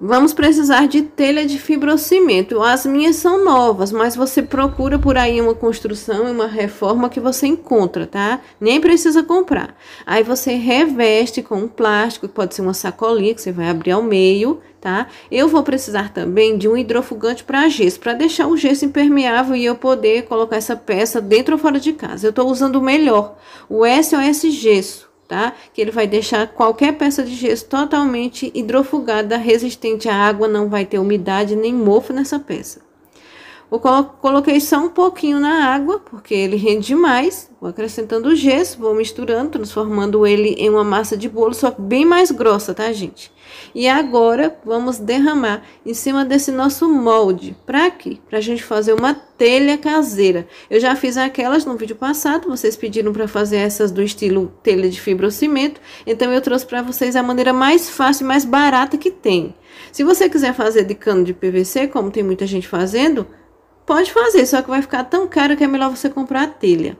Vamos precisar de telha de fibrocimento. As minhas são novas, mas você procura por aí uma construção e uma reforma que você encontra, tá? Nem precisa comprar. Aí você reveste com um plástico, que pode ser uma sacolinha que você vai abrir ao meio, tá? Eu vou precisar também de um hidrofugante para gesso, para deixar o gesso impermeável e eu poder colocar essa peça dentro ou fora de casa. Eu estou usando o melhor, o SOS gesso tá? Que ele vai deixar qualquer peça de gesso totalmente hidrofugada, resistente à água, não vai ter umidade nem mofo nessa peça. Eu coloquei só um pouquinho na água, porque ele rende mais. Vou acrescentando o gesso, vou misturando, transformando ele em uma massa de bolo, só bem mais grossa, tá, gente? E agora, vamos derramar em cima desse nosso molde. Pra quê? Pra gente fazer uma telha caseira. Eu já fiz aquelas no vídeo passado, vocês pediram para fazer essas do estilo telha de fibrocimento. Então, eu trouxe para vocês a maneira mais fácil e mais barata que tem. Se você quiser fazer de cano de PVC, como tem muita gente fazendo Pode fazer, só que vai ficar tão caro que é melhor você comprar a telha.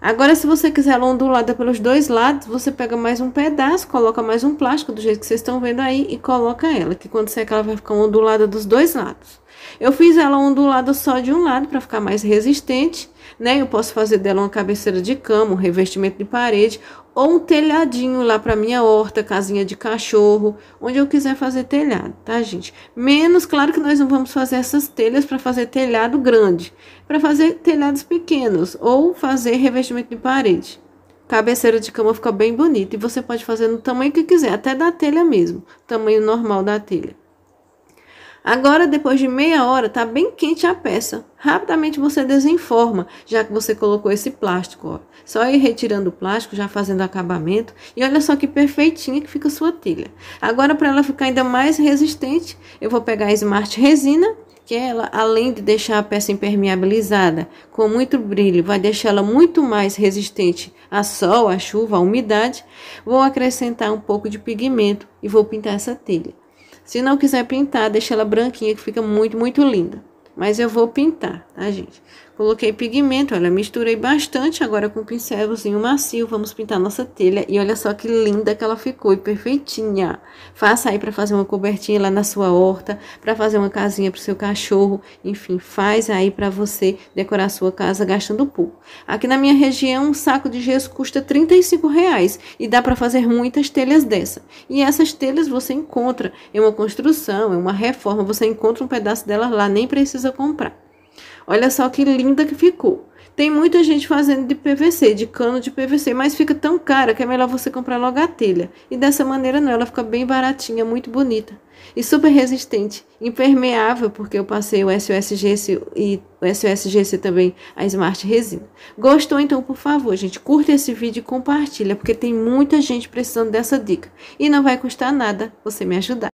Agora, se você quiser ela ondulada pelos dois lados, você pega mais um pedaço, coloca mais um plástico do jeito que vocês estão vendo aí e coloca ela, que quando secar ela vai ficar ondulada dos dois lados. Eu fiz ela ondulada só de um lado para ficar mais resistente, né? Eu posso fazer dela uma cabeceira de cama, um revestimento de parede ou um telhadinho lá para minha horta, casinha de cachorro, onde eu quiser fazer telhado, tá, gente? Menos, claro que nós não vamos fazer essas telhas para fazer telhado grande, para fazer telhados pequenos ou fazer revestimento de parede. Cabeceira de cama fica bem bonita e você pode fazer no tamanho que quiser, até da telha mesmo, tamanho normal da telha. Agora, depois de meia hora, está bem quente a peça. Rapidamente você desenforma, já que você colocou esse plástico. Ó. Só ir retirando o plástico, já fazendo acabamento. E olha só que perfeitinha que fica a sua telha. Agora, para ela ficar ainda mais resistente, eu vou pegar a Smart Resina, que é ela, além de deixar a peça impermeabilizada com muito brilho, vai deixá-la muito mais resistente a sol, a chuva, a umidade. Vou acrescentar um pouco de pigmento e vou pintar essa telha. Se não quiser pintar, deixa ela branquinha que fica muito, muito linda mas eu vou pintar, tá, gente? Coloquei pigmento, olha, misturei bastante agora com um pincelzinho macio, vamos pintar nossa telha. E olha só que linda que ela ficou e perfeitinha. Faça aí para fazer uma cobertinha lá na sua horta, para fazer uma casinha pro seu cachorro, enfim, faz aí para você decorar a sua casa gastando pouco. Aqui na minha região, um saco de gesso custa 35 reais e dá para fazer muitas telhas dessa. E essas telhas você encontra em uma construção, em uma reforma, você encontra um pedaço dela lá, nem precisa precisa comprar. Olha só que linda que ficou. Tem muita gente fazendo de PVC, de cano de PVC, mas fica tão cara que é melhor você comprar logo a telha. E dessa maneira não, ela fica bem baratinha, muito bonita. E super resistente, impermeável, porque eu passei o SOSGC e o SOSGC também, a Smart Resina. Gostou? Então, por favor, gente, curta esse vídeo e compartilha, porque tem muita gente precisando dessa dica. E não vai custar nada você me ajudar.